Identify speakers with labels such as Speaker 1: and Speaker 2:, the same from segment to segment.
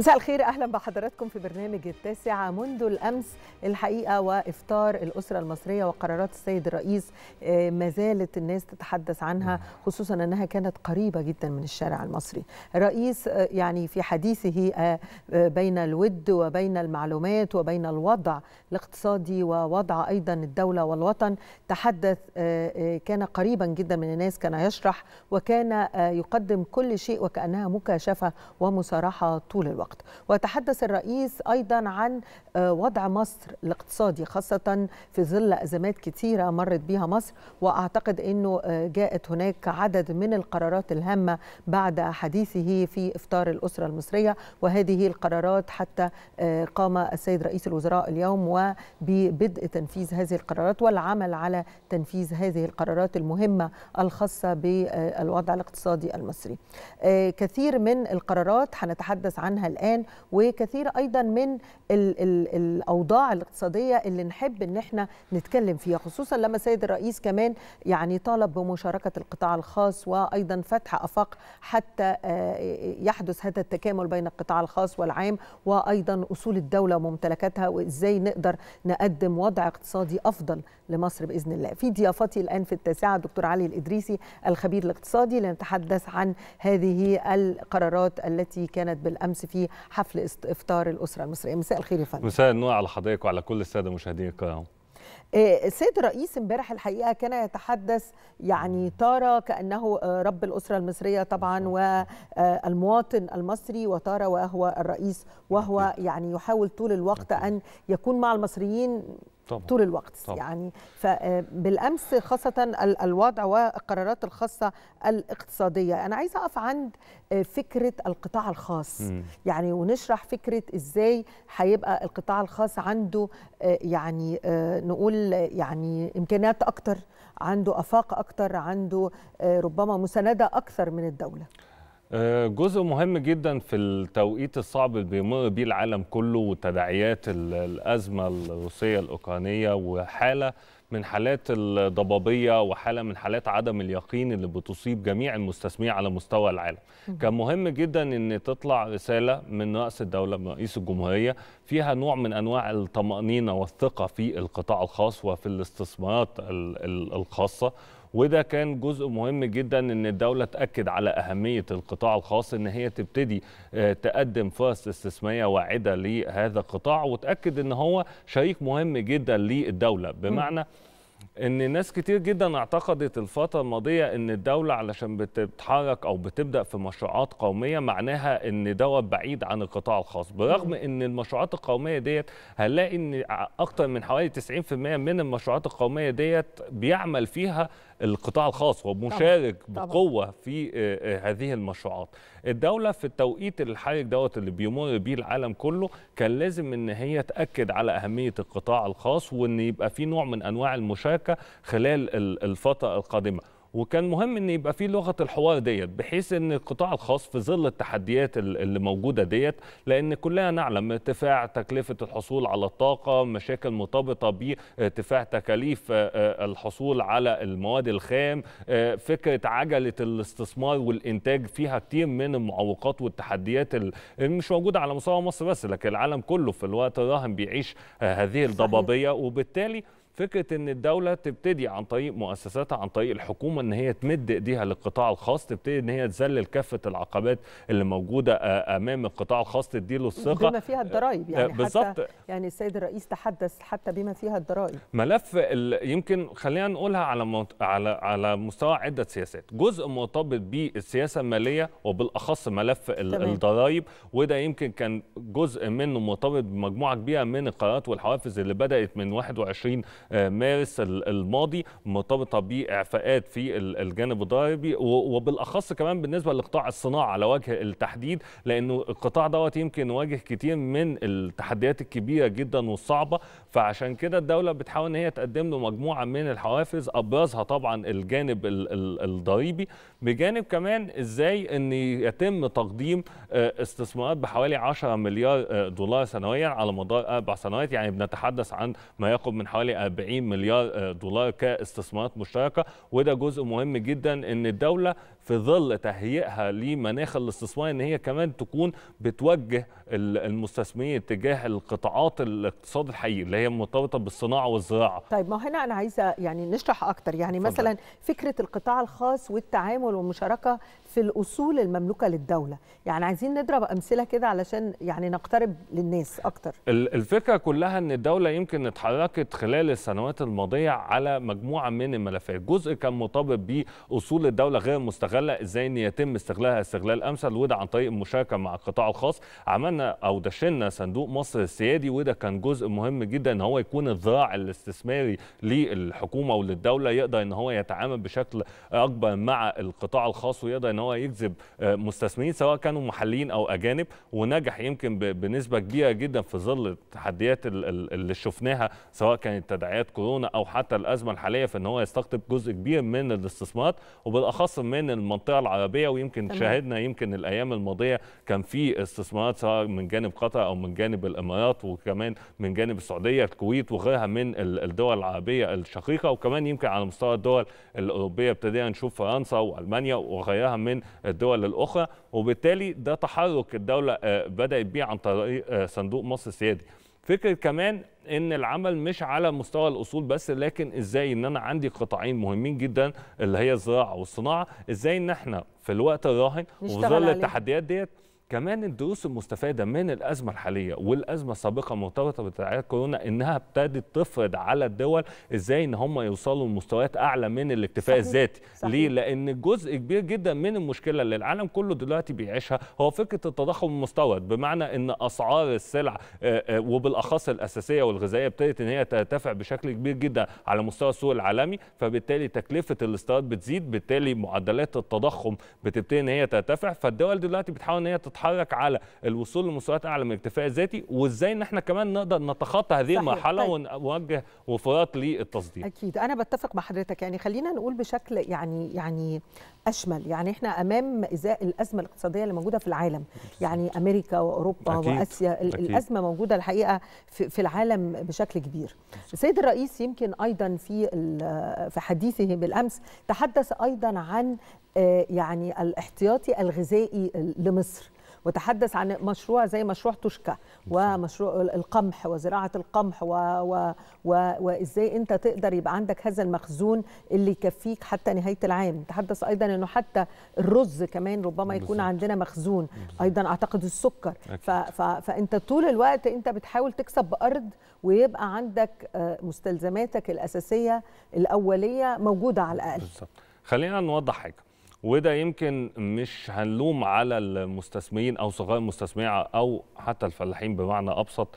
Speaker 1: مساء الخير اهلا بحضراتكم في برنامج التاسعه منذ الامس الحقيقه وافطار الاسره المصريه وقرارات السيد الرئيس آه، ما زالت الناس تتحدث عنها خصوصا انها كانت قريبه جدا من الشارع المصري الرئيس آه، يعني في حديثه آه، بين الود وبين المعلومات وبين الوضع الاقتصادي ووضع ايضا الدوله والوطن تحدث كان قريبا جدا من الناس كان يشرح وكان يقدم كل شيء وكانها مكاشفه ومصارحه طول الوقت الوقت وتحدث الرئيس أيضا عن آه، وضع مصر الاقتصادي خاصة في ظل أزمات كثيرة مرت بها مصر وأعتقد أنه آه، جاءت هناك عدد من القرارات الهامة بعد حديثه في إفطار الأسرة المصرية وهذه القرارات حتى آه، قام السيد رئيس الوزراء اليوم وببدء تنفيذ هذه القرارات والعمل على تنفيذ هذه القرارات المهمة الخاصة بالوضع الاقتصادي المصري كثير من القرارات هنتحدث عنها الآن وكثير أيضا من ال ال الأوضاع الاقتصادية اللي نحب أن احنا نتكلم فيها خصوصا لما سيد الرئيس كمان يعني طالب بمشاركة القطاع الخاص وأيضا فتح أفاق حتى آه، يحدث هذا التكامل بين القطاع الخاص والعام وأيضا أصول الدولة وممتلكاتها وإزاي نقدر نقدم وضع اقتصادي أفضل لمصر بإذن الله في ضيافتي الآن في التاسعة دكتور علي الإدريسي الخبير الاقتصادي لنتحدث عن هذه القرارات التي كانت بالأمس في حفل افطار الاسره المصريه مساء الخير يا فندم
Speaker 2: مساء النور على حضرتك وعلى كل الساده مشاهدين الكرام
Speaker 1: آه، السيد الرئيس امبارح الحقيقه كان يتحدث يعني تارة كانه آه، رب الاسره المصريه طبعا والمواطن آه، المصري وتارة وهو الرئيس وهو يعني يحاول طول الوقت ان يكون مع المصريين طبعا. طول الوقت طبعا. يعني فبالامس آه، خاصه الوضع والقرارات الخاصه الاقتصاديه انا عايزه اقف عند آه، فكره القطاع الخاص م. يعني ونشرح فكره ازاي هيبقى القطاع الخاص عنده آه، يعني نقول يعني امكانيات اكتر عنده افاق اكتر عنده ربما مسانده اكثر من الدوله
Speaker 2: آه، جزء مهم جدا في التوقيت الصعب اللي بيمر بيه العالم كله وتداعيات الازمه الروسيه الاوكرانيه وحاله من حالات الضبابيه وحاله من حالات عدم اليقين اللي بتصيب جميع المستثمرين على مستوى العالم. كان مهم جدا ان تطلع رساله من راس الدوله من رئيس الجمهوريه فيها نوع من انواع الطمانينه والثقه في القطاع الخاص وفي الاستثمارات الخاصه وده كان جزء مهم جدا ان الدوله تاكد على اهميه القطاع الخاص ان هي تبتدي آه، تقدم فرص استثماريه واعده لهذا القطاع وتاكد ان هو شريك مهم جدا للدوله بمعنى ان ناس كتير جدا اعتقدت الفتره الماضيه ان الدوله علشان بتتحرك او بتبدا في مشروعات قوميه معناها ان دوت بعيد عن القطاع الخاص برغم ان المشروعات القوميه ديت هنلاقي ان اكتر من حوالي 90% من المشروعات القوميه ديت بيعمل فيها القطاع الخاص ومشارك طبعا. بقوه في آه، آه، هذه المشروعات الدوله في التوقيت الحرج دوت اللي بيمر بيه العالم كله كان لازم ان هي تاكد على اهميه القطاع الخاص وان يبقى في نوع من انواع المشاركه خلال الفتره القادمه وكان مهم ان يبقى في لغه الحوار ديت بحيث ان القطاع الخاص في ظل التحديات اللي موجوده ديت لان كلنا نعلم ارتفاع تكلفه الحصول على الطاقه مشاكل مرتبطه بارتفاع تكاليف آه، آه، الحصول على المواد الخام آه، فكره عجله الاستثمار والانتاج فيها كتير من المعوقات والتحديات اللي مش موجوده على مستوى مصر بس لكن العالم كله في الوقت الراهن بيعيش هذه الضبابيه وبالتالي فكره ان الدوله تبتدي عن طريق مؤسساتها عن طريق الحكومه ان هي تمد ايديها للقطاع الخاص تبتدي ان هي تذلل كافه العقبات اللي موجوده آه، امام القطاع الخاص تديله الثقه بما فيها الضرائب آه، يعني بالظبط
Speaker 1: يعني السيد الرئيس تحدث حتى بما فيها الضرائب
Speaker 2: ملف يمكن خلينا نقولها على على على مستوى عده سياسات جزء مرتبط بالسياسه الماليه وبالاخص ملف الضرائب وده يمكن كان جزء منه مرتبط بمجموعه كبيره من القرارات والحوافز اللي بدات من 21 مارس الماضي مرتبطه باعفاءات في الجانب الضريبي وبالاخص كمان بالنسبه لقطاع الصناعه على وجه التحديد لانه القطاع دوت يمكن واجه كتير من التحديات الكبيره جدا والصعبه فعشان كده الدوله بتحاول ان هي تقدم له مجموعه من الحوافز ابرزها طبعا الجانب الضريبي بجانب كمان ازاي ان يتم تقديم آه، استثمارات بحوالي 10 مليار آه، دولار سنويا على مدار اربع سنوات يعني بنتحدث عن ما يقرب من حوالي 40 مليار آه، دولار كاستثمارات مشتركه وده جزء مهم جدا ان الدوله في ظل تهيئها لمناخ الاستثمار ان هي كمان تكون بتوجه المستثمرين تجاه القطاعات الاقتصاد الحقيقي اللي هي مرتبطه بالصناعه والزراعه.
Speaker 1: طيب ما هنا انا عايزه يعني نشرح اكتر يعني فضل. مثلا فكره القطاع الخاص والتعامل والمشاركه في الاصول المملوكه للدوله، يعني عايزين نضرب امثله كده علشان يعني نقترب للناس اكتر.
Speaker 2: الفكره كلها ان الدوله يمكن اتحركت خلال السنوات الماضيه على مجموعه من الملفات، جزء كان مرتبط باصول الدوله غير مستغله بتستغلها ازاي ان يتم استغلالها استغلال امثل وده عن طريق المشاركه مع القطاع الخاص عملنا او دشنا صندوق مصر السيادي وده كان جزء مهم جدا ان هو يكون الذراع الاستثماري للحكومه وللدوله يقدر ان هو يتعامل بشكل اكبر مع القطاع الخاص ويقدر ان هو يجذب آه، مستثمرين سواء كانوا محليين او اجانب ونجح يمكن بنسبه كبيره جدا في ظل التحديات اللي شفناها سواء كانت تداعيات كورونا او حتى الازمه الحاليه في ان هو يستقطب جزء كبير من الاستثمارات وبالاخص من المنطقه العربيه ويمكن تمام. شاهدنا يمكن الايام الماضيه كان في استثمارات سواء من جانب قطر او من جانب الامارات وكمان من جانب السعوديه الكويت وغيرها من الدول العربيه الشقيقه وكمان يمكن على مستوى الدول الاوروبيه ابتدينا نشوف فرنسا والمانيا وغيرها من الدول الاخرى وبالتالي ده تحرك الدوله آه، بدات بيه عن طريق آه، صندوق مصر السيادي فكره كمان ان العمل مش على مستوى الاصول بس لكن ازاي ان انا عندي قطاعين مهمين جدا اللي هي الزراعه والصناعه ازاي ان احنا في الوقت الراهن وفي ظل التحديات ديت كمان الدروس المستفادة من الأزمة الحالية والأزمة السابقة مرتبطة بتداعيات كورونا إنها ابتدت تفرض على الدول إزاي إن هم يوصلوا لمستويات أعلى من الاكتفاء الذاتي ليه؟ لأن جزء كبير جدا من المشكلة اللي العالم كله دلوقتي بيعيشها هو فكرة التضخم المستورد بمعنى إن أسعار السلع آه، آه، وبالأخص الأساسية والغذائية ابتدت إن هي ترتفع بشكل كبير جدا على مستوى السوق العالمي فبالتالي تكلفة الاستيراد بتزيد بالتالي معدلات التضخم بتبتدي إن هي ترتفع فالدول دلوقتي بتحاول إن هي تتحرك نتحرك على الوصول لمستويات اعلى من الاكتفاء الذاتي وازاي ان احنا كمان نقدر نتخطى هذه المرحله طيب. ونوجه وفرات للتصدير
Speaker 1: اكيد انا بتفق مع حضرتك يعني خلينا نقول بشكل يعني يعني اشمل يعني احنا امام ازاء الازمه الاقتصاديه اللي موجوده في العالم يعني امريكا واوروبا أكيد. واسيا أكيد. الازمه موجوده الحقيقه في العالم بشكل كبير السيد الرئيس يمكن ايضا في في حديثه بالامس تحدث ايضا عن آه، يعني الاحتياطي الغذائي لمصر وتحدث عن مشروع زي مشروع توشكا ومشروع القمح وزراعه القمح و... و... و... وازاي انت تقدر يبقى عندك هذا المخزون اللي يكفيك حتى نهايه العام تحدث ايضا انه حتى الرز كمان ربما يكون بالزبط. عندنا مخزون بالزبط. ايضا اعتقد السكر ف... ف... فانت طول الوقت انت بتحاول تكسب بارض ويبقى عندك آه، مستلزماتك الاساسيه الاوليه موجوده على الاقل بالزبط.
Speaker 2: خلينا نوضح حاجه وده يمكن مش هنلوم على المستثمرين او صغار المستثمرين او حتى الفلاحين بمعنى ابسط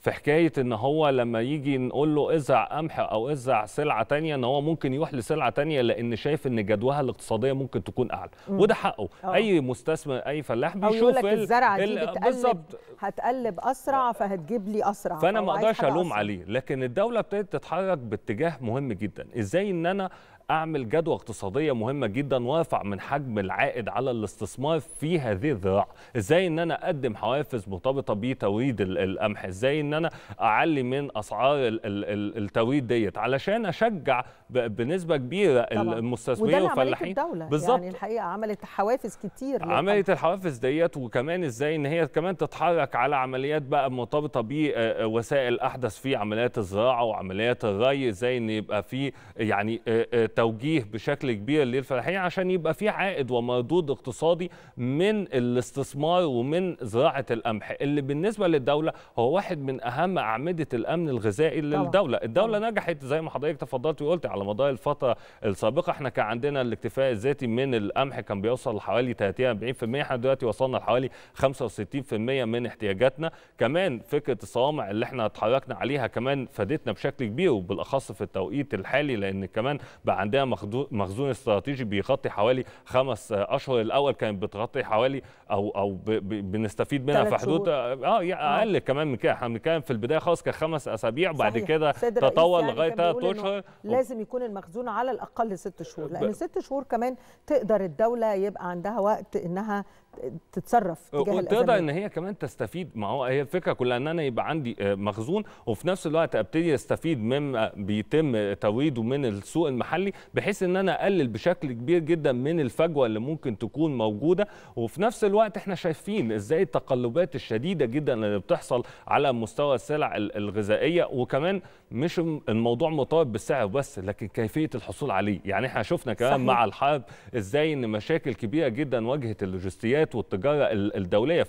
Speaker 2: في حكايه ان هو لما يجي نقول له ازرع قمح او ازرع سلعه تانية ان هو ممكن يروح لسلعه تانية لان شايف ان جدواها الاقتصاديه ممكن تكون اعلى مم. وده حقه أوه. اي مستثمر اي فلاح بيشوف أو ال... الزرعه دي بتقلب
Speaker 1: هتقلب اسرع فهتجيب لي اسرع فانا ما اقدرش الوم عليه
Speaker 2: لكن الدوله ابتدت تتحرك باتجاه مهم جدا ازاي ان انا اعمل جدوى اقتصاديه مهمه جدا وارفع من حجم العائد على الاستثمار في هذه الذراع ازاي ان انا اقدم حوافز مرتبطه بتوريد القمح ازاي ان انا اعلي من اسعار التوريد ديت علشان اشجع بنسبه كبيره المستثمرين والفلاحين يعني بالظبط يعني
Speaker 1: الحقيقه عملت حوافز كتير عملت
Speaker 2: الحوافز ديت وكمان ازاي ان هي كمان تتحرك على عمليات بقى مرتبطه بوسائل آه، آه، احدث في عمليات الزراعه وعمليات الري ازاي ان يبقى في يعني آه، توجيه بشكل كبير للفلاحين عشان يبقى في عائد ومردود اقتصادي من الاستثمار ومن زراعه القمح اللي بالنسبه للدوله هو واحد من اهم اعمده الامن الغذائي للدوله، الدوله طبعا. نجحت زي ما حضرتك تفضلت وقلت على مدار الفتره السابقه احنا كان عندنا الاكتفاء الذاتي من القمح كان بيوصل لحوالي 30 40% احنا دلوقتي وصلنا لحوالي 65% من احتياجاتنا، كمان فكره الصوامع اللي احنا اتحركنا عليها كمان فادتنا بشكل كبير وبالاخص في التوقيت الحالي لان كمان بقى عندها مخزون استراتيجي بيغطي حوالي خمس آه، اشهر الاول كانت بتغطي حوالي او او بنستفيد منها في حدود آه،, آه،, اه اقل كمان من كده احنا بنتكلم في البدايه خالص كان خمس اسابيع وبعد كده تطور يعني لغايه ثلاث اشهر لازم
Speaker 1: يكون المخزون على الاقل ست شهور لان ست شهور كمان تقدر الدوله يبقى عندها وقت انها تتصرف تجاه وتقدر ان
Speaker 2: هي كمان تستفيد ما هو هي الفكره كلها ان انا يبقى عندي مخزون وفي نفس الوقت ابتدي استفيد مما بيتم توريده من السوق المحلي العالي بحيث ان انا اقلل بشكل كبير جدا من الفجوه اللي ممكن تكون موجوده وفي نفس الوقت احنا شايفين ازاي التقلبات الشديده جدا اللي بتحصل على مستوى السلع الغذائيه وكمان مش الموضوع مرتبط بالسعر بس لكن كيفيه الحصول عليه يعني احنا شفنا كمان مع الحرب ازاي ان مشاكل كبيره جدا واجهت اللوجستيات والتجاره الدوليه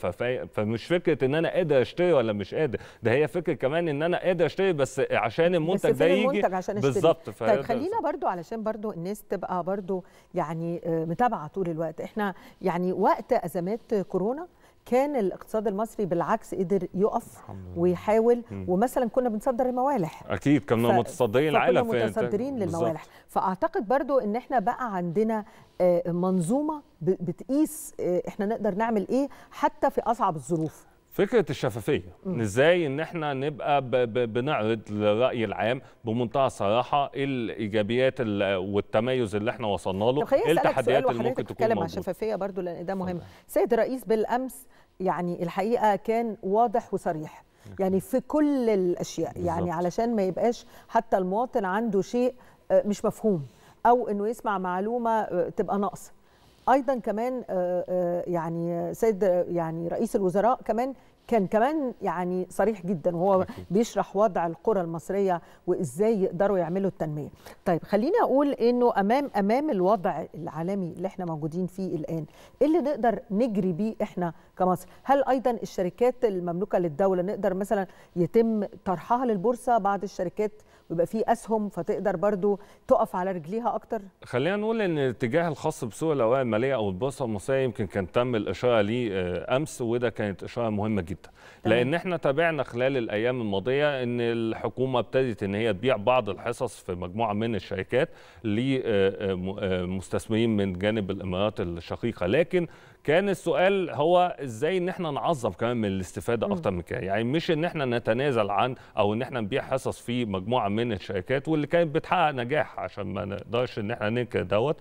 Speaker 2: فمش فكره ان انا قادر اشتري ولا مش قادر ده هي فكره كمان ان انا قادر اشتري بس عشان المنتج بس ده يجي بالظبط طيب خلينا
Speaker 1: برضو علشان عشان برضو الناس تبقى برضو يعني آه، متابعه طول الوقت احنا يعني وقت ازمات كورونا كان الاقتصاد المصري بالعكس قدر يقف ويحاول مم. ومثلا كنا بنصدر الموالح
Speaker 2: اكيد كنا ف... متصدرين العالم كنا متصدرين للموالح
Speaker 1: بالزبط. فاعتقد برضو ان احنا بقى عندنا آه، منظومه بتقيس آه، احنا نقدر نعمل ايه حتى في اصعب الظروف
Speaker 2: فكره الشفافيه ان ازاي ان احنا نبقى ب ب بنعرض للراي العام بمنتهى الصراحه الايجابيات والتميز اللي احنا وصلنا له التحديات اللي ممكن تكون موجوده عن
Speaker 1: الشفافيه برضو لان ده مهم سيد الرئيس بالامس يعني الحقيقه كان واضح وصريح يعني في كل الاشياء بالزبط. يعني علشان ما يبقاش حتى المواطن عنده شيء آه، مش مفهوم او انه يسمع معلومه آه، تبقى ناقصه ايضا كمان آه، آه، يعني سيد يعني رئيس الوزراء كمان كان كمان يعني صريح جدا وهو بيشرح وضع القرى المصريه وازاي يقدروا يعملوا التنميه. طيب خليني اقول انه امام امام الوضع العالمي اللي احنا موجودين فيه الان، ايه اللي نقدر نجري بيه احنا كمصر؟ هل ايضا الشركات المملوكه للدوله نقدر مثلا يتم طرحها للبورصه بعض الشركات ويبقى في اسهم فتقدر برضو تقف على رجليها اكتر
Speaker 2: خلينا نقول ان الاتجاه الخاص بسوق الاوراق الماليه او البورصه المصريه يمكن كان تم الاشاره ليه آه، امس وده كانت اشاره مهمه جدا طبعا. لان احنا تابعنا خلال الايام الماضيه ان الحكومه ابتدت ان هي تبيع بعض الحصص في مجموعه من الشركات لمستثمرين آه، آه، من جانب الامارات الشقيقه لكن كان السؤال هو ازاي ان احنا نعظم كمان من الاستفاده اكتر من كده يعني مش ان احنا نتنازل عن او ان احنا نبيع حصص في مجموعه من الشركات واللي كانت بتحقق نجاح عشان ما نقدرش ان احنا ننكر دوت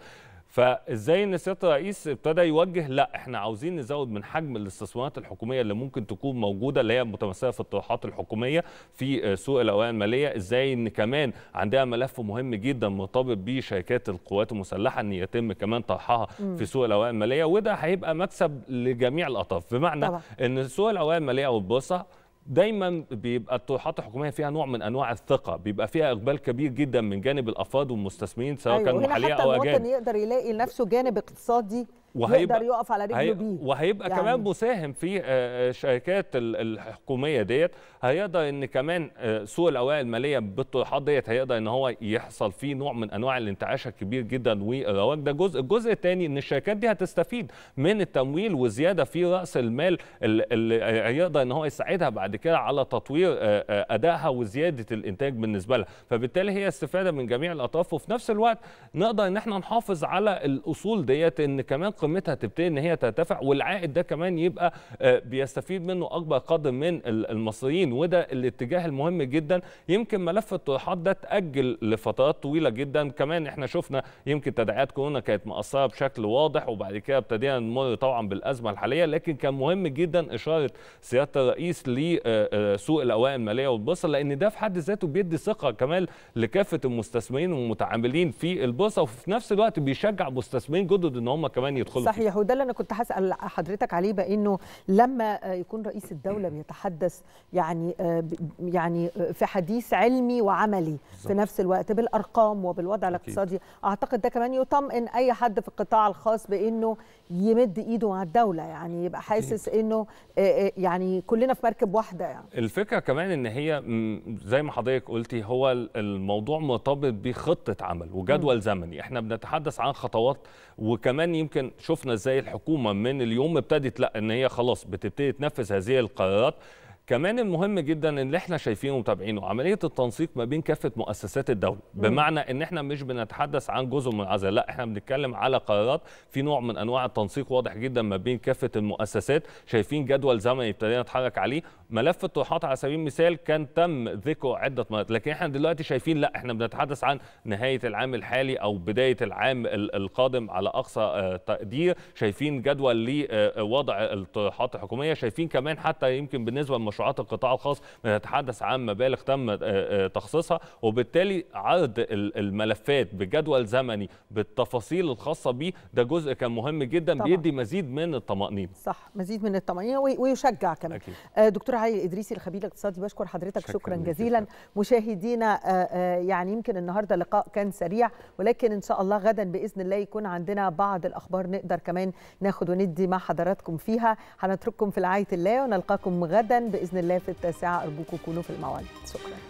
Speaker 2: فازاي ان سياده الرئيس ابتدى يوجه لا احنا عاوزين نزود من حجم الاستثمارات الحكوميه اللي ممكن تكون موجوده اللي هي متمثله في الطروحات الحكوميه في آه، سوق الاوراق الماليه ازاي ان كمان عندها ملف مهم جدا مرتبط بشركات القوات المسلحه ان يتم كمان طرحها في سوق الاوراق الماليه وده هيبقى مكسب لجميع الاطراف بمعنى طبعا. ان سوق الاوراق الماليه او البورصه دايما بيبقى الطروحات الحكوميه فيها نوع من انواع الثقه بيبقى فيها اقبال كبير جدا من جانب الافراد والمستثمرين سواء أيوة كانوا محليه او اجانب حتى المواطن
Speaker 1: يقدر يلاقي نفسه جانب اقتصادي وهيبقى يقدر يقف على رجله هي... بيه وهيبقى يعني... كمان
Speaker 2: مساهم في الشركات آه، آه، الحكوميه ديت هيقدر ان كمان آه، سوق الاوراق الماليه بالطروحات ديت هيقدر ان هو يحصل فيه نوع من انواع الانتعاش الكبير جدا والرواج ده جزء الجزء الثاني ان الشركات دي هتستفيد من التمويل وزياده في راس المال اللي هيقدر ان هو يساعدها بعد كده على تطوير ادائها وزياده الانتاج بالنسبه لها فبالتالي هي استفاده من جميع الاطراف وفي نفس الوقت نقدر ان احنا نحافظ على الاصول ديت ان كمان قيمتها تبتدي ان هي ترتفع والعائد ده كمان يبقى آه، بيستفيد منه اكبر قدر من المصريين وده الاتجاه المهم جدا يمكن ملف الطروحات ده تاجل لفترات طويله جدا كمان احنا شفنا يمكن تداعيات كورونا كانت مأثره بشكل واضح وبعد كده ابتدينا نمر طبعا بالازمه الحاليه لكن كان مهم جدا اشاره سياده الرئيس لسوق آه، آه، الاوائل الماليه والبورصه لان ده في حد ذاته بيدي ثقه كمان لكافه المستثمرين والمتعاملين في البورصه وفي نفس الوقت بيشجع مستثمرين جدد ان هم كمان يدخلوا يدخلوا صحيح
Speaker 1: وده اللي انا كنت هسال حضرتك عليه بانه لما يكون رئيس الدوله بيتحدث يعني آه، يعني آه، في حديث علمي وعملي بالزبط. في نفس الوقت بالارقام وبالوضع الاقتصادي اعتقد ده كمان يطمئن اي حد في القطاع الخاص بانه يمد ايده مع الدوله يعني يبقى حاسس انه آه، يعني كلنا في مركب واحده يعني
Speaker 2: الفكره كمان ان هي زي ما حضرتك قلتي هو الموضوع مرتبط بخطه عمل وجدول زمني احنا بنتحدث عن خطوات وكمان يمكن شفنا ازاي الحكومه من اليوم ابتدت لا ان هي خلاص بتبتدي تنفذ هذه القرارات كمان المهم جدا اللي احنا شايفينه ومتابعينه عمليه التنسيق ما بين كافه مؤسسات الدوله بمعنى ان احنا مش بنتحدث عن جزء من لا احنا بنتكلم على قرارات في نوع من انواع التنسيق واضح جدا ما بين كافه المؤسسات شايفين جدول زمني ابتدينا نتحرك عليه ملف الطروحات على سبيل المثال كان تم ذكره عده مرات لكن احنا دلوقتي شايفين لا احنا بنتحدث عن نهايه العام الحالي او بدايه العام القادم على اقصى آه، تقدير شايفين جدول لوضع الطروحات الحكوميه شايفين كمان حتى يمكن بالنسبه للمشروع مشروعات القطاع الخاص بنتحدث عن مبالغ تم آه، آه، تخصيصها وبالتالي عرض الملفات بجدول زمني بالتفاصيل الخاصه بيه ده جزء كان مهم جدا طبعا. بيدي مزيد من الطمانينه
Speaker 1: صح مزيد من الطمانينه ويشجع كمان أكيد. آه، دكتور علي الادريسي الخبير الاقتصادي بشكر حضرتك شكرا, شكرا جزيلا مشاهدينا يعني يمكن النهارده لقاء كان سريع ولكن ان شاء الله غدا باذن الله يكون عندنا بعض الاخبار نقدر كمان ناخد وندي مع حضراتكم فيها هنترككم في رعايه الله ونلقاكم غدا باذن باذن الله في التاسعه ارجوكم كونوا في الموعد شكرا